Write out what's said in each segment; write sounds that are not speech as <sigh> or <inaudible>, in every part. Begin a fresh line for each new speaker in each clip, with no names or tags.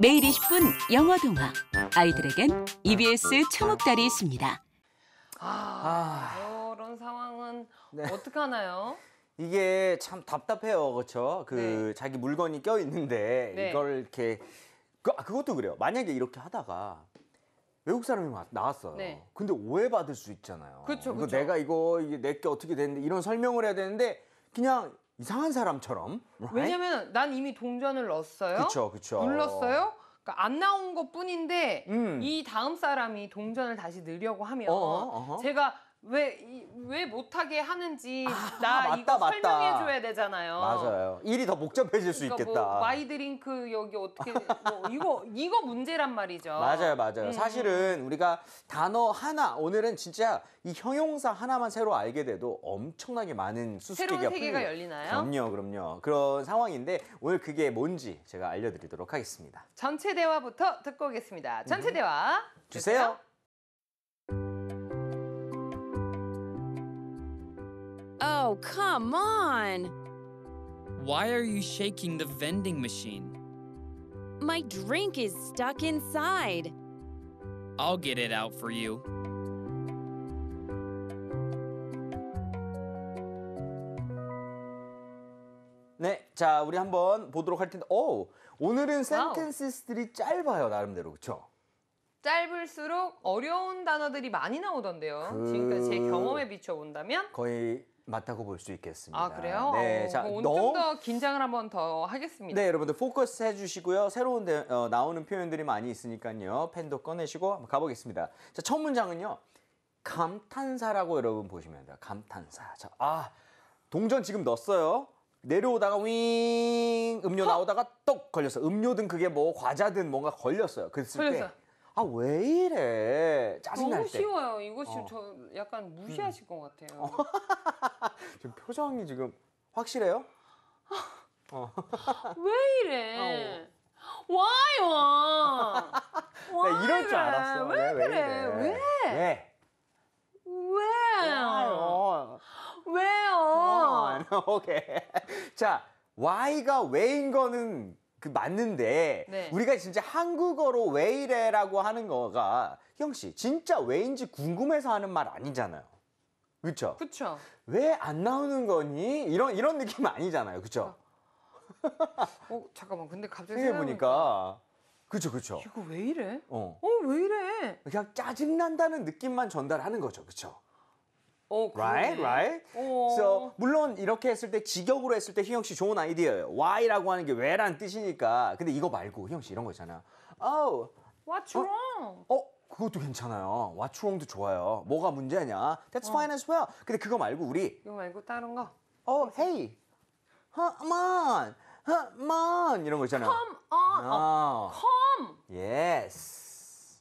매일 20분 영어 동화. 아이들에겐 EBS 초목다리 있습니다. 아, 아. 이런 상황은 네. 어떻게하나요
이게 참 답답해요. 그렇죠? 그 네. 자기 물건이 껴 있는데 네. 이걸 이렇게 그, 아, 그것도 그래요. 만약에 이렇게 하다가 외국 사람이 나왔어요. 네. 근데 오해받을 수 있잖아요. 그렇죠. 내가 이거 이게 내게 어떻게 되는데 이런 설명을 해야 되는데 그냥 이상한 사람처럼. Right? 왜냐면
난 이미 동전을 넣었어요. 그쵸, 그쵸. 눌렀어요. 그러니까 안 나온 것 뿐인데 음. 이 다음 사람이 동전을 다시 넣으려고 하면 어허, 어허. 제가 왜, 왜 못하게 하는지 아, 나 맞다, 이거 설명해줘야 되잖아요. 맞아요.
일이 더 복잡해질 그러니까 뭐 있겠다. 뭐
와이드링크 여기 어떻게 뭐 이거 이거 문제란 말이죠. 맞아요, 맞아요. 음. 사실은
우리가 단어 하나 오늘은 진짜 이 형용사 하나만 새로 알게 돼도 엄청나게 많은 수수께끼가 새로운 세계가 열리나요? 그럼요, 그럼요. 그런 상황인데 오늘 그게 뭔지 제가 알려드리도록 하겠습니다.
전체 대화부터 듣고 오겠습니다. 전체 음. 대화 주세요. 주세요. Oh, come on! Why are you shaking the vending machine?
My drink is stuck inside.
I'll get it out for you.
네, 자오늘은 센텐스들이 짧아요 나름대로 그렇죠?
짧을수록 어려운 단어들이 많이 나오던데요. 그- 지금까지 제 경험에 비춰본다면
거의 맞다고 볼 수 있겠습니다. 아 그래요? 네, 어, 자 너무
더 긴장을 한번 더 하겠습니다. 네,
여러분들 포커스 해주시고요. 새로운 데, 어, 나오는 표현들이 많이 있으니까요. 펜도 꺼내시고 한번 가보겠습니다. 자, 첫 문장은요. 감탄사라고 여러분 보시면 돼요. 감탄사. 자, 아 동전 지금 넣었어요. 내려오다가 윙 음료 허? 나오다가 떡 걸렸어. 음료든 그게 뭐 과자든 뭔가 걸렸어요. 그랬을 걸렸어 때. 아 왜 이래 짜증 날 너무 쉬워요. 이거 지금 어. 저
약간 음. 무시하실 것 같아요. 어. <laughs>
지금 표정이 지금 확실해요? 어.
<laughs> 왜 이래? 와요. 어. 나
네, 이럴 줄 알았어. 네, 왜 그래? 왜? 왜?
왜요? 왜요? 왜요?
<laughs> 오케이. 자, w h 가 왜인 거는 그 맞는데 네. 우리가 진짜 한국어로 왜 이래라고 하는 거가 형씨 진짜 왜인지 궁금해서 하는 말 아니잖아요. 그쵸그렇왜안 나오는 거니? 이런 이런 느낌 아니잖아요. 그렇죠?
어 잠깐만 근데 갑자기 생각해
보니까 그렇죠 그렇죠. 이거 왜 이래? 어.
어왜 이래?
그냥 짜증 난다는 느낌만 전달하는 거죠. 그렇죠? 오, 어, right, right. 오. 어. So, 물론 이렇게 했을 때 직역으로 했을 때 희영 씨 좋은 아이디어예요. why라고 하는 게 왜란 뜻이니까. 근데 이거 말고 희영 씨 이런 거 있잖아요. Oh, what's 어, wrong? 어? 어? 그것도 괜찮아요. what's wrong도 좋아요. 뭐가 문제냐? That's 어. fine as well. 근데 그거 말고 우리 이거 말고 다른 거. Oh, hey. Come on. Come on. 이런 거 있잖아요. Come on. No. 아. 어, come. Yes.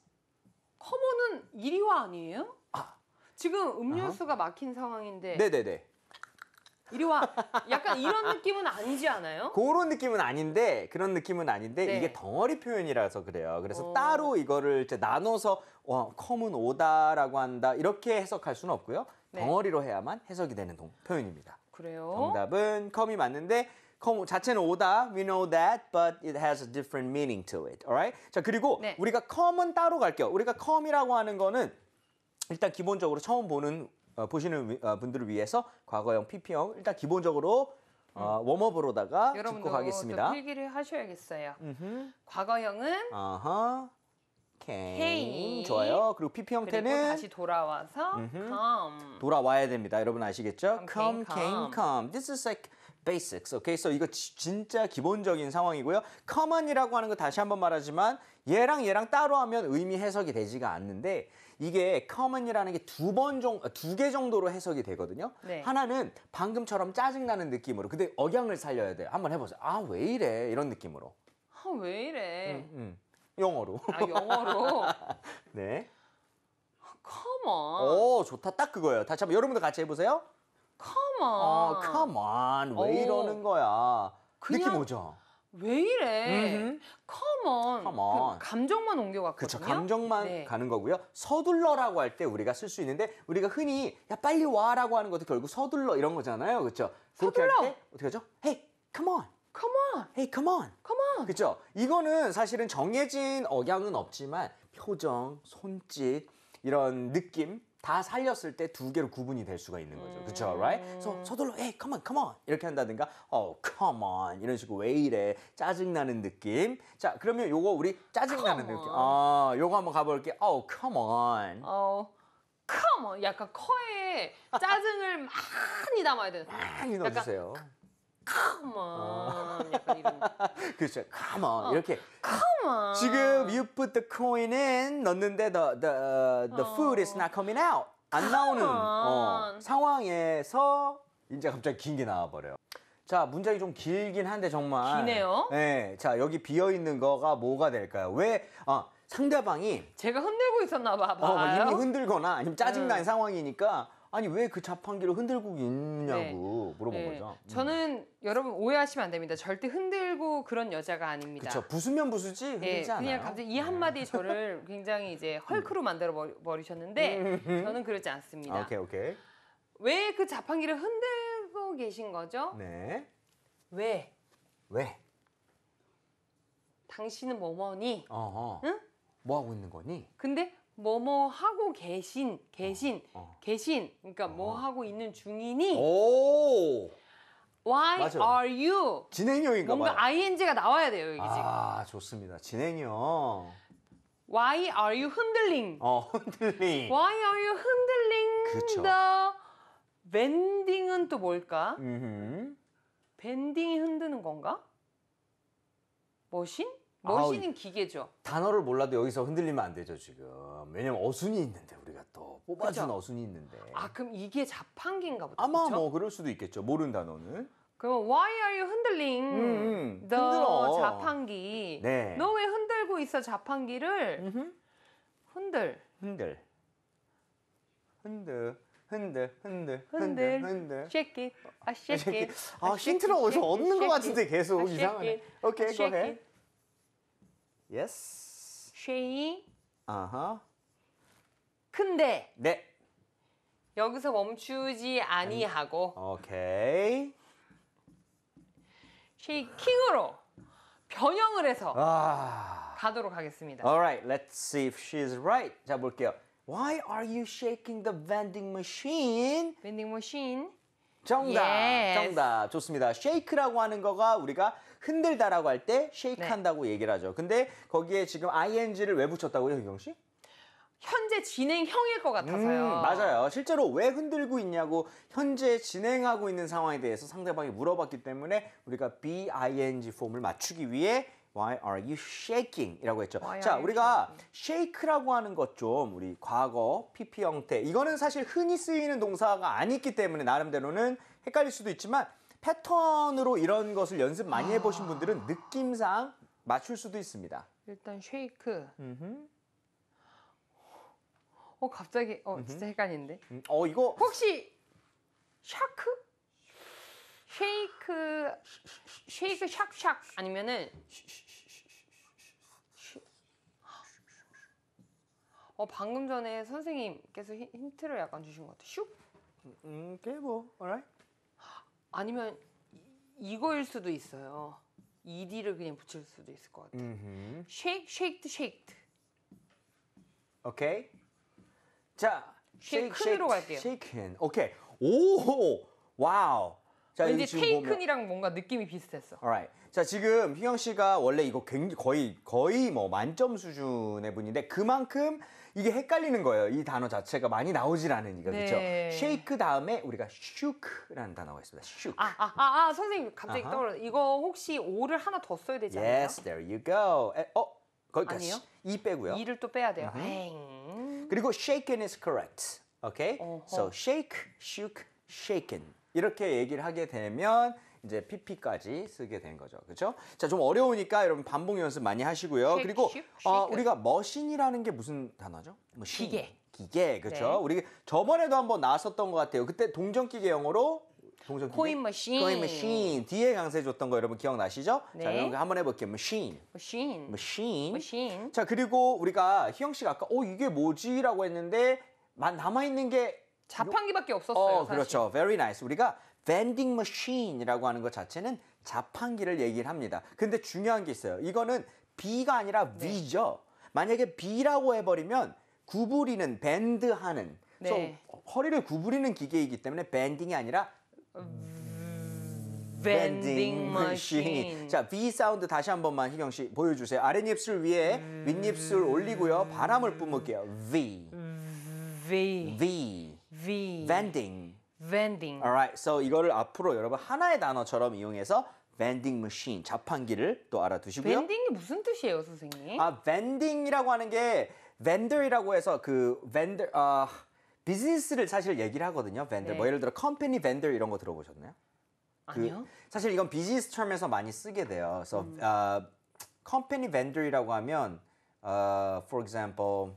커머는 이리 와 아니에요? 지금 음료수가 막힌 상황인데 네네네. 이리 와. 약간 이런 느낌은 아니지 않아요?
그런 느낌은 아닌데 그런 느낌은 아닌데 네. 이게 덩어리 표현이라서 그래요. 그래서 어. 따로 이거를 이제 나눠서 어, 컴은 오다라고 한다 이렇게 해석할 수는 없고요. 네. 덩어리로 해야만 해석이 되는 동- 표현입니다. 그래요? 정답은 컴이 맞는데 컴 자체는 오다. We know that, but it has a different meaning to it. Alright? 자 그리고 네. 우리가 컴은 따로 갈게요. 우리가 컴이라고 하는 거는 일단 기본적으로 처음 보는 어, 보시는 위, 어, 분들을 위해서 과거형, PP형 일단 기본적으로 어, 음. 웜업으로다가 짚고 가겠습니다.
필기를 하셔야겠어요. 음흠. 과거형은
아하. came. 좋아요. 그리고 PP 형태는 그리고 다시
돌아와서 음흠. come.
돌아와야 됩니다. 여러분 아시겠죠? come, came, come. come. This is like basics. Okay, so 이거 지, 진짜 기본적인 상황이고요. comeon이라고 하는 거 다시 한번 말하지만 얘랑 얘랑 따로 하면 의미 해석이 되지가 않는데 이게 common이라는 게 두번종두개 아, 정도로 해석이 되거든요. 네. 하나는 방금처럼 짜증나는 느낌으로 근데 억양을 살려야 돼요. 한번 해보세요. 아 왜 이래 이런 느낌으로.
아 왜 이래. 음,
음. 영어로. 아
영어로. <laughs> 네. 아, come on.
오 좋다 딱 그거예요. 다시 한번 여러분들 같이 해보세요.
Come on. 아, come
on. 왜 오. 이러는 거야. 느낌 오죠?
왜 이래? 커먼 그 감정만 옮겨갔거든요. 그렇죠. 감정만
네. 가는 거고요. 서둘러라고 할 때 우리가 쓸 수 있는데 우리가 흔히 야 빨리 와라고 하는 것도 결국 서둘러 이런 거잖아요. 그렇죠? 그렇게 할때 어떻게 하죠? Hey, come on. Come on. Hey, come on. Come on. 그렇죠? 이거는 사실은 정해진 억양은 없지만 표정, 손짓 이런 느낌 다 살렸을 때 두 개로 구분이 될 수가 있는 거죠. 음. 그렇죠? right? so, 서둘러 에이 hey, come on come on 이렇게 한다든가 어 oh, come on 이런 식으로 왜 이래 짜증나는 느낌. 자, 그러면 요거 우리 짜증나는 느낌. 아, 요거 한번 가볼게어 oh, come on. 어.
come on 약간 코에 짜증을 <laughs> 많이 담아야 되는 많이 넣어 주세요. 컴온 아.
약간 이런 <laughs> 그렇죠 컴온 어. 이렇게
컴온
지금 you put the coin in 넣는데 the the uh, the 어. food is not coming out 안 나오는 어, 상황에서 이제 갑자기 긴 게 나와버려요. 자 문장이 좀 길긴 한데 정말 기네요. 네, 자 여기 비어 있는 거가 뭐가 될까요? 왜 어, 상대방이 제가
흔들고 있었나 봐. 어, 뭐 봐요. 이미
흔들거나 아니면 짜증난 음. 상황이니까 아니 왜 그 자판기를 흔들고 있냐고 네. 물어본 네. 거죠. 음.
저는 음. 여러분 오해하시면 안 됩니다. 절대 흔들고 그런 여자가 아닙니다. 그렇죠. 부수면 부수지 예, 흔들지 네. 않아요. 그냥 갑자기 이 한마디 음. 저를 <laughs> 굉장히 이제 헐크로 만들어 버리셨는데 음. 저는 그렇지 않습니다. 오케이 오케이. 왜그 자판기를 흔들고 계신 거죠? 네. 왜? 왜? 당신은 뭐뭐니?
어뭐 응? 뭐 하고 있는 거니?
근데 뭐뭐 하고 계신 계신 어. 어. 계신 그러니까 뭐 어. 하고 있는 중이니
오.
Why 맞아요. are you?
진행형인가 뭔가 봐요.
ing가 나와야 돼요 여기 지금.
아, 좋습니다. 진행형.
Why are you 흔들ling?
어, 흔들링.
Why are you 흔들ling 그쵸. the bending은 또 뭘까? 음흠. 밴딩이 흔드는 건가? 머신? 머신은 기계죠.
단어를 몰라도 여기서 흔들리면 안 되죠 지금. 왜냐면 어순이 있는데 우리가 또 뽑아준 그죠? 어순이 있는데.
아 그럼 이게 자판기인가 보다. 아마 그쵸? 뭐
그럴 수도 있겠죠. 모르는 단어는.
그럼 why are you 흔들 l i 음, t 자판기? 네. 너왜 흔들고 있어 자판기를?
흔들. 흔들. 흔들. 흔들 흔들 흔들 흔들
shake 아 힌트를 어디서 얻는 것 같은데 계속 이상하네 오케이 go
Yes.
she 아하. 근데 네. 여기서 멈추지 아니하고
오케이.
she 킹으로 변형을 해서
아.
가도록 하겠습니다.
Alright, let's see if she's right. 자 볼게요. Why are you shaking
the vending machine? 밴딩 머신
정답, yes. 정답. 좋습니다. 쉐이크라고 하는 거가 우리가 흔들다라고 할 때 쉐이크 네. 한다고 얘기를 하죠. 근데 거기에 지금 ing를 왜 붙였다고요, 경 씨?
현재 진행형일 것 같아서요. 음, 맞아요.
실제로 왜 흔들고 있냐고 현재 진행하고 있는 상황에 대해서 상대방이 물어봤기 때문에 우리가 be ing 폼을 맞추기 위해 Why are you shaking? 이라고 했죠. 자, 우리가 shake라고 하는 것 좀 우리 과거 PP 형태. 이거는 사실 흔히 쓰이는 동사가 아니기 때문에 나름대로는 헷갈릴 수도 있지만 패턴으로 이런 것을 연습 많이 아. 해보신 분들은 느낌상 맞출 수도 있습니다.
일단 쉐이크. 음흠. 어 갑자기 어 진짜 헷갈린는데 음, 어 이거 혹시 shake? shake shake shake 아니면은 어, 방금 전에 선생님께서 힌- 힌트를 약간 주신 것 같아요. 슉? 음, okay, well, alright. 아니면 이, 거일 수도 있어요. ed를 그냥 붙일 수도 있을 것 같아요.
Mm-hmm.
shake, shaked, shaked.
Okay. 자, shake, shaken으로 shake, 갈게요. shaken. Okay. 오, 와우. 자, 왠지 테이큰이랑
뭔가 느낌이 비슷했어.
Alright. 자 지금 희경 씨가 원래 이거 굉장히 거의 거의 뭐 만점 수준의 분인데 그만큼 이게 헷갈리는 거예요. 이 단어 자체가 많이 나오질 않으니까 네. 그쵸죠 쉐이크 다음에 우리가 슈크라는 단어가 있습니다. 슈크.
아아아 아, 아, 선생님 갑자기 uh -huh. 떠올라. 이거 혹시 오를 하나 더 써야 되지 않나요? Yes,
there you go. 어 거기까지. 아니요. 이 빼고요. 이를
또 빼야 돼요. Uh
-huh. 그리고 shaken is correct. Okay. Uh -huh. So shake, shook, shaken. 이렇게 얘기를 하게 되면 이제 PP까지 쓰게 된 거죠. 그렇죠? 자, 좀 어려우니까 여러분 반복 연습 많이 하시고요. 그리고 어, 우리가 머신이라는 게 무슨 단어죠? 뭐신 기계. 기계. 그렇죠? 네. 우리 저번에도 한번 나왔었던 것 같아요. 그때 동전 기계 영어로 동전 기계 코인 머신. 코인 머신. 뒤에 강세 줬던 거 여러분 기억나시죠? 네. 자, 여러분 한번 해 볼게요. 머신. 머신. 머신. 머신. 자, 그리고 우리가 희영 씨가 아까 어, 이게 뭐지라고 했는데 만 남아 있는 게 자판기밖에 없었어요. 어, 사실. 그렇죠. Very nice. 우리가 vending machine이라고 하는 것 자체는 자판기를 얘기를 합니다. 근데 중요한 게 있어요. 이거는 B가 아니라 네. V죠. 네. 만약에 B라고 해버리면 구부리는, 밴드하는. 네. 허리를 구부리는 기계이기 때문에 밴딩이 아니라 밴딩 머신. 자, V 사운드 다시 한 번만 희경 씨 보여주세요. 아랫입술 위에 윗입술 올리고요. 바람을 뿜을게요. 음. V. V. V. vending.
vending.
Alright, so 이거를 앞으로 여러분 하나의 단어처럼 이용해서 vending machine 자판기를 또 알아두시고요.
밴딩이 무슨 뜻이에요, 선생님? 아,
vending이라고 하는 게 vendor이라고 해서 그 vendor 아 비즈니스를 사실 얘기를 하거든요. v e 네. 뭐 예를 들어 c o m p a 이런 거 들어보셨나요? 그, 아니요. 사실 이건 비즈니스 텀에서 많이 쓰게 돼요. 그래서 so, 음. uh, 아, 라고 하면 uh, for example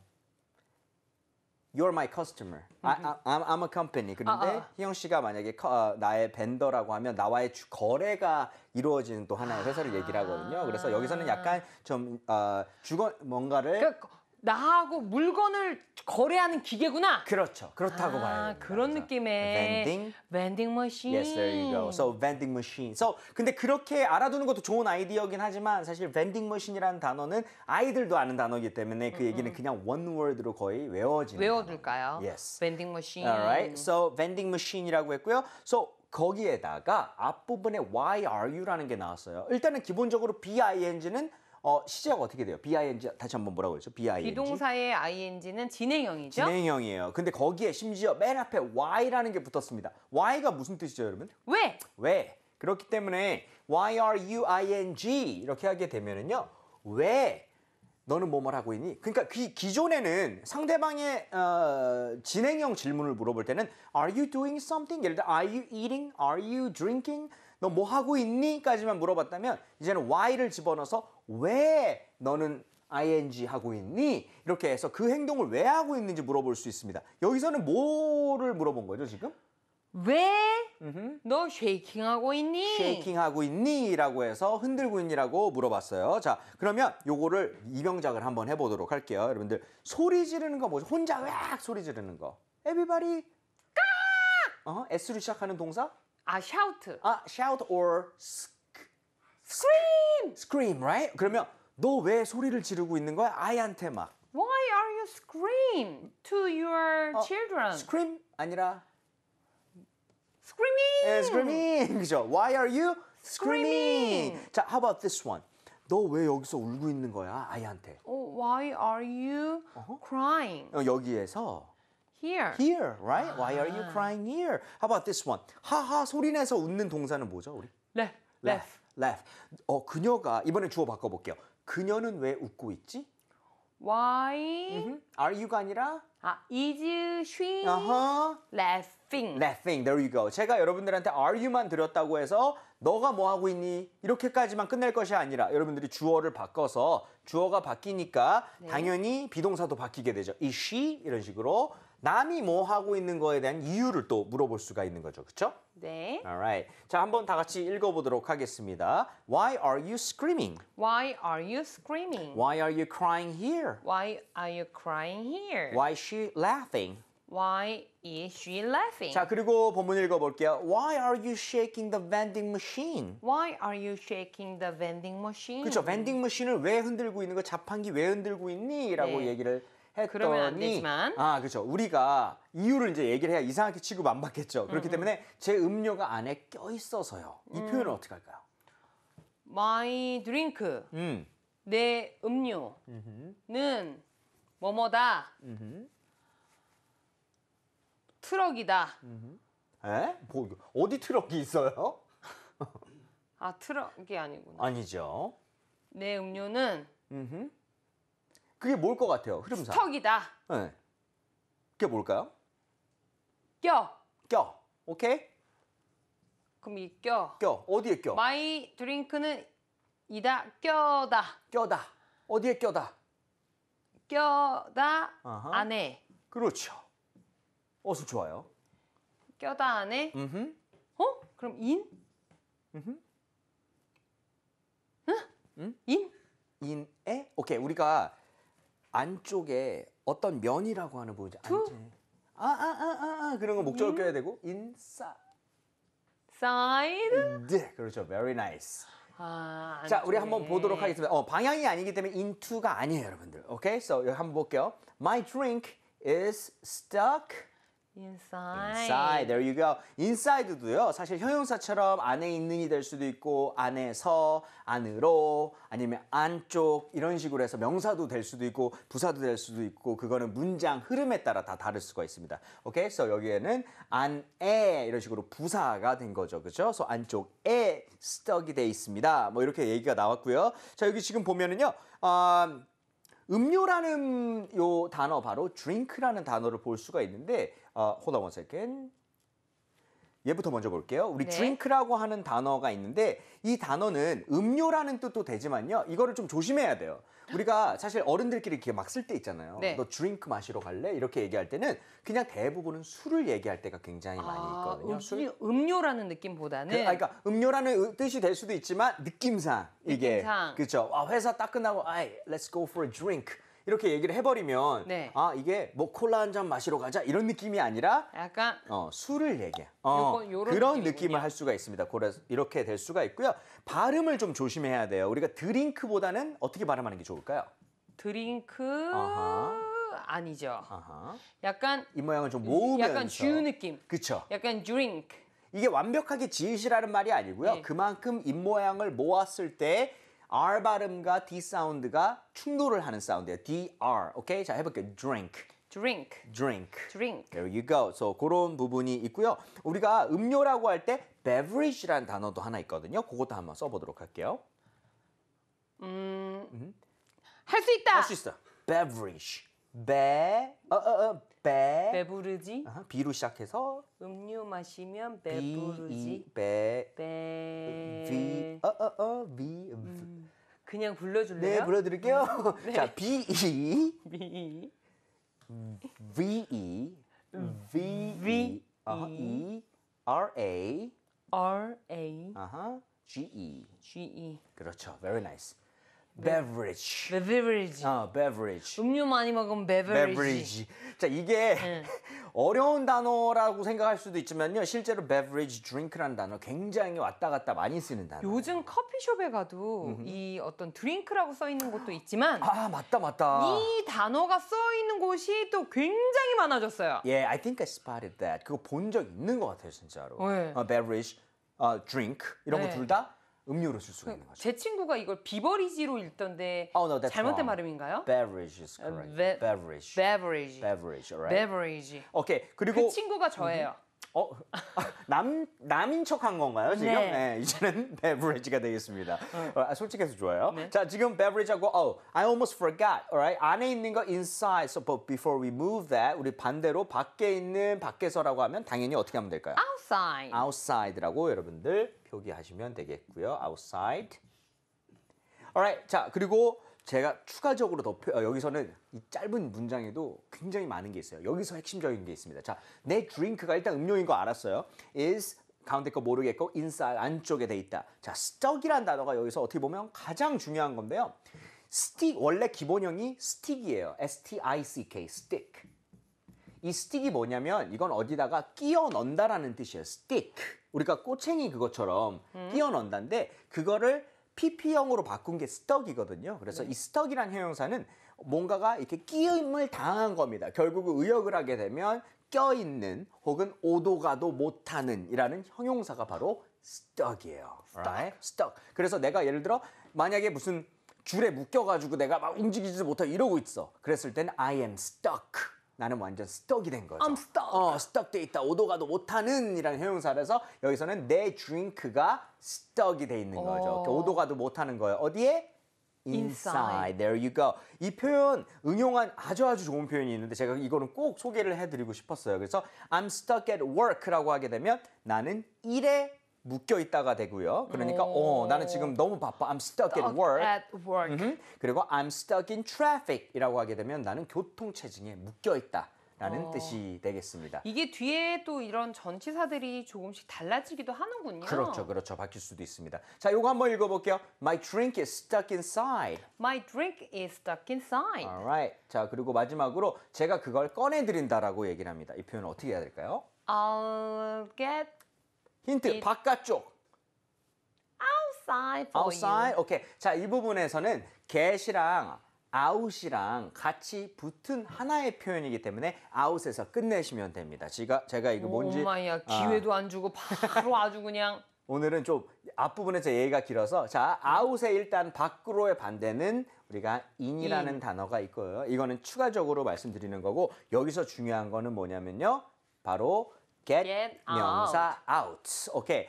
You're my customer. I, I, I'm a company. 그런데 아, 아. 희영 씨가 만약에 커, 어, 나의 벤더라고 하면 나와의 주, 거래가 이루어지는 또 하나의 회사를 얘기를 하거든요. 그래서 아. 여기서는 약간 좀 어, 주거 뭔가를 그러니까
나하고 물건을 거래하는 기계구나.
그렇죠. 그렇다고 아, 봐요.
그런 그래서. 느낌의 vending
vending machine. Yes, there you go. So vending machine. So 근데 그렇게 알아두는 것도 좋은 아이디어긴 하지만 사실 vending machine이라는 단어는 아이들도 아는 단어이기 때문에 그 얘기는 그냥 one word로 거의 외워지는. 외워둘까요? Yes. vending machine. Alright. So vending machine이라고 했고요. So 거기에다가 앞부분에 why are you라는 게 나왔어요. 일단은 기본적으로 be ing는 어, 시제가 어떻게 돼요? BING 다시 한번 뭐라고 그랬죠? BING. 비동사의
ing는 진행형이죠?
진행형이에요. 근데 거기에 심지어 맨 앞에 why라는 게 붙었습니다. why가 무슨 뜻이죠, 여러분? 왜? 왜? 그렇기 때문에 why are you ing 이렇게 하게 되면은요. 왜 너는 뭐뭘 하고 있니? 그러니까 기, 그 기존에는 상대방의 어, 진행형 질문을 물어볼 때는 Are you doing something? 예를 들어 Are you eating? Are you drinking? 너 뭐 하고 있니?까지만 물어봤다면 이제는 why를 집어넣어서 왜 너는 ing 하고 있니? 이렇게 해서 그 행동을 왜 하고 있는지 물어볼 수 있습니다. 여기서는 뭐를 물어본 거죠, 지금? 왜?
너 쉐이킹하고 있니?
쉐이킹하고 있니? 라고 해서 흔들고 있니라고 물어봤어요. 자, 그러면 요거를 이영작을 한번 해보도록 할게요. 여러분들, 소리 지르는 거 뭐죠? 혼자 으 소리 지르는 거. Everybody. 까! 어, S로 시작하는 동사? 아, shout. 아, shout or s Scream! Scream, right? 그러면 너 왜 소리를 지르고 있는 거야? 아이한테 막.
Why are you scream to your 어, children?
Scream 아니라 Screaming. 예, screaming. 그죠? Why are you screaming? screaming. 자, how about this one? 너 왜 여기서 울고 있는 거야? 아이한테.
Oh, why are you uh-huh. crying?
어, 여기에서 Here. Here, right? 아. Why are you crying here? How about this one? 하하 소리 내서 웃는 동사는 뭐죠, 우리? 네. Laugh. laugh. 어, 그녀가 이번에 주어 바꿔 볼게요. 그녀는 왜 웃고 있지?
Why 음, are you가 아니라 아, is she 아하. Uh-huh.
laughing? laughing. There you go. 제가 여러분들한테 are you만 드렸다고 해서 너가 뭐 하고 있니? 이렇게까지만 끝낼 것이 아니라 여러분들이 주어를 바꿔서 주어가 바뀌니까 네. 당연히 비동사도 바뀌게 되죠. is she 이런 식으로 남이 뭐 하고 있는 거에 대한 이유를 또 물어볼 수가 있는 거죠. 그렇죠? 네. Alright. 자, 한번 다 같이 읽어 보도록 하겠습니다. Why are you screaming?
Why are you screaming?
Why are you crying here?
Why are you crying here?
Why is she laughing?
Why is she laughing? 자,
그리고 본문 읽어볼게요. Why are you shaking the vending machine?
Why are you shaking the vending machine? 그렇죠.
vending machine을 왜 흔들고 있는 거? 자판기 왜 흔들고 있니? 라고 네. 얘기를 했더니 아 그렇죠 우리가 이유를 이제 얘기를 해야 이상하게 취급 안 받겠죠 그렇기 음, 때문에 제 음료가 안에 껴 있어서요 이 음. 표현을 어떻게 할까요?
My drink 음. 내
음료는
뭐뭐다 트럭이다
음흠. 에? 뭐, 어디 트럭이 있어요?
아 트럭이 아니구나
아니죠
내 음료는
그게 뭘 것 같아요? 흐름상. 스톡이다. 네. 그게 뭘까요? 껴. 껴. 오케이? 그럼 이 껴. 껴. 어디에 껴?
마이 드링크는 이다 껴다. 껴다. 어디에 껴다? 껴다 아하. 안에.
그렇죠. 어서 좋아요.
껴다 안에. 음흠. 어? 그럼 인?
음흠. 응? 응? 인? 인에? 오케이. 우리가 안쪽에 어떤 면이라고 하는 부분이죠. 아아아아 아, 아, 아, 아, 그런 거 목적을 껴야 되고 인사.
사이드. 네,
그렇죠. Very nice.
아, 자, 우리 한번 보도록 하겠습니다. 어,
방향이 아니기 때문에 인투가 아니에요, 여러분들. 오케이? Okay? So, 한번 볼게요. My drink is stuck
inside. inside. There
you go. inside도요. 사실 형용사처럼 안에 있는이 될 수도 있고 안에서, 안으로, 아니면 안쪽 이런 식으로 해서 명사도 될 수도 있고 부사도 될 수도 있고 그거는 문장 흐름에 따라 다 다를 수가 있습니다. 오케이? o so 여기에는 안에 이런 식으로 부사가 된 거죠. 그죠? so 안쪽에 stuck이 돼 있습니다. 뭐 이렇게 얘기가 나왔고요. 자, 여기 지금 보면은요. 음, 음료라는 요 단어 바로 drink라는 단어를 볼 수가 있는데 어, hold on one second. 얘부터 먼저 볼게요. 우리 네. d r i 라고 하는 단어가 있는데 이 단어는 음료라는 뜻도 되지만요. 이거를 좀 조심해야 돼요. 우리가 사실 어른들끼리 이렇게 막 쓸 때 있잖아요. 네. 너 드링크 마시러 갈래? 이렇게 얘기할 때는 그냥 대부분은 술을 얘기할 때가 굉장히 많이 아, 있거든요. 아, 술 음료라는 느낌보다는 그, 아, 그러니까 음료라는 뜻이 될 수도 있지만 느낌상 이게 느낌상. 그렇죠. 아, 회사 딱 끝나고 아이, let's go for a drink. 이렇게 얘기를 해버리면 네. 아 이게 뭐 콜라 한 잔 마시러 가자 이런 느낌이 아니라 약간 어, 술을 얘기해 어, 요건, 그런 느낌 느낌을 할 수가 있습니다. 그래서 이렇게 될 수가 있고요. 발음을 좀 조심해야 돼요. 우리가 드링크보다는 어떻게 발음하는 게 좋을까요?
드링크
아하. 아니죠. 아하. 약간 입 모양을 좀 모으면서 약간 주 느낌. 그렇죠. 약간 d 링크 이게 완벽하게 지읒이라는 말이 아니고요. 네. 그만큼 입 모양을 모았을 때 R 발음과 D 사운드가 충돌을 하는 사운드예요. DR. 오케이? 자, 해볼게요. drink.
drink. drink. drink.
There you go. So 그런 부분이 있고요. 우리가 음료라고 할 때 beverage라는 단어도 하나 있거든요. 그것도 한번 써보도록 할게요.
음, 음. 할수
있다. 할 수 있어. beverage. 배, 어, 어, 어, 배 배부르지 아하, 로 시작해서
음료 마시면 B, 배부르지
배 V 음, 비 어어어 어, 어, 비 V 음. 음. 그냥 불러줄래요? 네 불러드릴게요 <laughs> 네. 자 B, E
미.
V, E V, E 아하, E R, A R A 아하, G, E G E 그렇죠 very nice 네. beverage. beverage. 어, beverage.
음료 많이 먹으면 beverage. beverage.
자, 이게 네. <laughs> 어려운 단어라고 생각할 수도 있지만요. 실제로 beverage drink라는 단어 굉장히 왔다 갔다 많이 쓰는 단어.
요즘 커피숍에 가도 음흠. 이 어떤 드링크라고 써 있는 곳도 있지만 아,
맞다 맞다. 이
단어가 써 있는 곳이 또
굉장히 많아졌어요. 예, yeah, I think I spotted that. 그거 본 적 있는 것 같아요, 진짜로. 네. 어, beverage, 어, drink 이런 네. 거둘 다 음료로 쓸 수가 있는
거죠. 제 친구가 이걸 비버리지로 읽던데 Oh, no, that's 잘못된 wrong. 발음인가요?
Beverage is correct. Be- beverage. beverage. beverage. Beverage,
alright?
오케이. 그리고 그
친구가 저예요. 어,
남, 남인 척한 건가요, 지금? 네. 네 이제는 beverage가 되겠습니다. 어, 솔직해서 좋아요. 네. 자, 지금 beverage하고, oh, I almost forgot, alright? 안에 있는 거 inside, so but before we move that, 우리 반대로 밖에 있는 밖에서라고 하면 당연히 어떻게 하면 될까요?
outside.
outside라고 여러분들 표기하시면 되겠고요. outside. alright, 자, 그리고 제가 추가적으로 더 표, 어, 여기서는 이 짧은 문장에도 굉장히 많은 게 있어요. 여기서 핵심적인 게 있습니다. 자, 내드링크가 일단 음료인 거 알았어요. is 가운데 거 모르겠고 inside 안쪽에 돼 있다. 자, stuck이란 단어가 여기서 어떻게 보면 가장 중요한 건데요. stick 원래 기본형이 stick이에요. S T I C K stick. 이 stick이 뭐냐면 이건 어디다가 끼어 넣는다라는 뜻이에요. stick. 우리가 꼬챙이 그것처럼 끼어 넣는다인데 그거를 PP형으로 바꾼 게 스덕이거든요. 그래서 네. 이 스덕이란 형용사는 뭔가가 이렇게 끼임을 당한 겁니다. 결국 의역을 하게 되면 껴있는 혹은 오도가도 못하는 이라는 형용사가 바로 stuck이에요. Right? stuck. 그래서 내가 예를 들어 만약에 무슨 줄에 묶여가지고 내가 막 움직이지도 못하고 이러고 있어. 그랬을 땐 I am stuck. 나는 완전 스톡이 된 거죠. I'm stuck. 어, stuck 돼 있다. 오도 가도 못하는 이라는 형용사라서 여기서는 내 드링크가 stuck이 돼 있는 거죠. 그 오도 가도 못하는 거예요. 어디에?
Inside.
There you go. 이 표현 응용한 아주 아주 좋은 표현이 있는데 제가 이거는 꼭 소개를 해드리고 싶었어요. 그래서 I'm stuck at work라고 하게 되면 나는 일에 묶여 있다가 되고요. 그러니까 어, 오. 어, 나는 지금 너무 바빠. I'm stuck, stuck at work. At work. 음흠. 그리고 I'm stuck in traffic이라고 하게 되면 나는 교통 체증에 묶여 있다. 라는 어. 뜻이 되겠습니다.
이게 뒤에 또 이런 전치사들이 조금씩 달라지기도 하는군요. 그렇죠.
그렇죠. 바뀔 수도 있습니다. 자, 요거 한번 읽어 볼게요. My drink is stuck inside.
My drink is stuck inside.
Alright. 자, 그리고 마지막으로 제가 그걸 꺼내 드린다라고 얘기를 합니다. 이 표현 어떻게 해야 될까요?
I'll get 힌트 이- 바깥쪽. outside for you. outside.
오케이. 자, 이 부분에서는 get이랑 out이랑 같이 붙은 하나의 표현이기 때문에 out에서 끝내시면 됩니다. 제가 제가 이거 뭔지 엄마야 아. 기회도
안 주고 바로 아주 그냥
오늘은 좀 앞부분에서 예의가 길어서 자, o u 의 일단 밖으로의 반대는 우리가 in이라는 In. 단어가 있고요. 이거는 추가적으로 말씀드리는 거고 여기서 중요한 거는 뭐냐면요. 바로 get, get 명사 out. 오케이. o k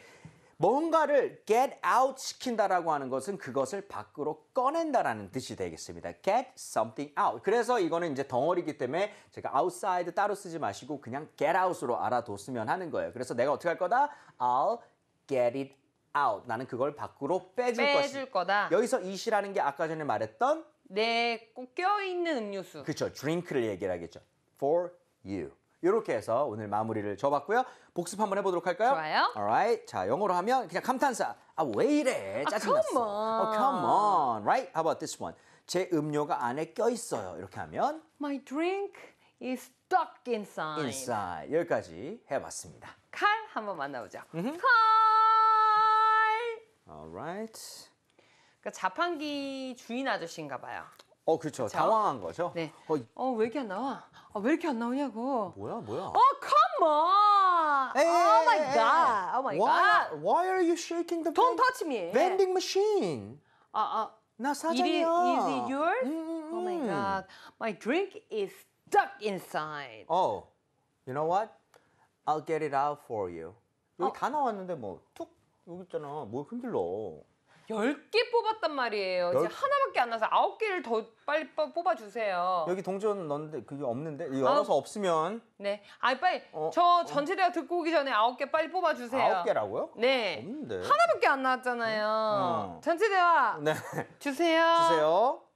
뭔가를 get out 시킨다라고 하는 것은 그것을 밖으로 꺼낸다라는 뜻이 되겠습니다. get something out. 그래서 이거는 이제 덩어리기 이 때문에 제가 outside 따로 쓰지 마시고 그냥 get out으로 알아뒀으면 하는 거예요. 그래서 내가 어떻게 할 거다? I'll get it out. 나는 그걸 밖으로 빼줄, 빼줄 거다. 여기서 it이라는 게 아까 전에 말했던 내
네, 껴있는 음료수.
그렇죠. drink를 얘기를 하겠죠. for you. 이렇게 해서 오늘 마무리를 줘봤고요. 복습 한번 해보도록 할까요? 좋아요. Alright. 자, 영어로 하면 그냥 감탄사. 아, 왜 이래? 아, 짜증났어. come on. Oh, come on. Right? How about this one? 제 음료가 안에 껴있어요. 이렇게 하면
My drink is stuck inside.
inside. 여기까지 해봤습니다.
칼 한번 만나보죠. 칼.
Alright.
그 자판기 주인 아저씨인가 봐요. 어, 그렇죠. 그쵸? 당황한 거죠. 네. 어, 이- 어, 왜 이렇게 안 나와? 아, 왜 이렇게 안 나오냐고. 뭐야, 뭐야? 어, come on! 에이, oh my 에이, 에이. god! Oh my why, god! Why are you shaking the Don't touch me! vending
machine?
아, 아. 나 사장이야. It is, is it yours? 음, Oh
my 음. god. My drink is stuck inside. Oh, you know what? I'll get it out for you. 여기 다 나왔는데 뭐툭 여기 있잖아. 뭘 흔들러? 1
0개 뽑았단 말이에요. 열- 이제 하나밖에 안 나서 9 개를 더 빨리 뽑- 아주세요 여기
동전 넣는데 었 그게 없는데 이거 아. 열어서 없으면
네. 아 빨리 어, 저 어. 전체 대화 듣고 오기 전에 아개 빨리 뽑아주세요. 아 개라고요? 네. 없는데. 하나밖에 안 나왔잖아요. 음? 어. 전체 대화 네 주세요.
주세요.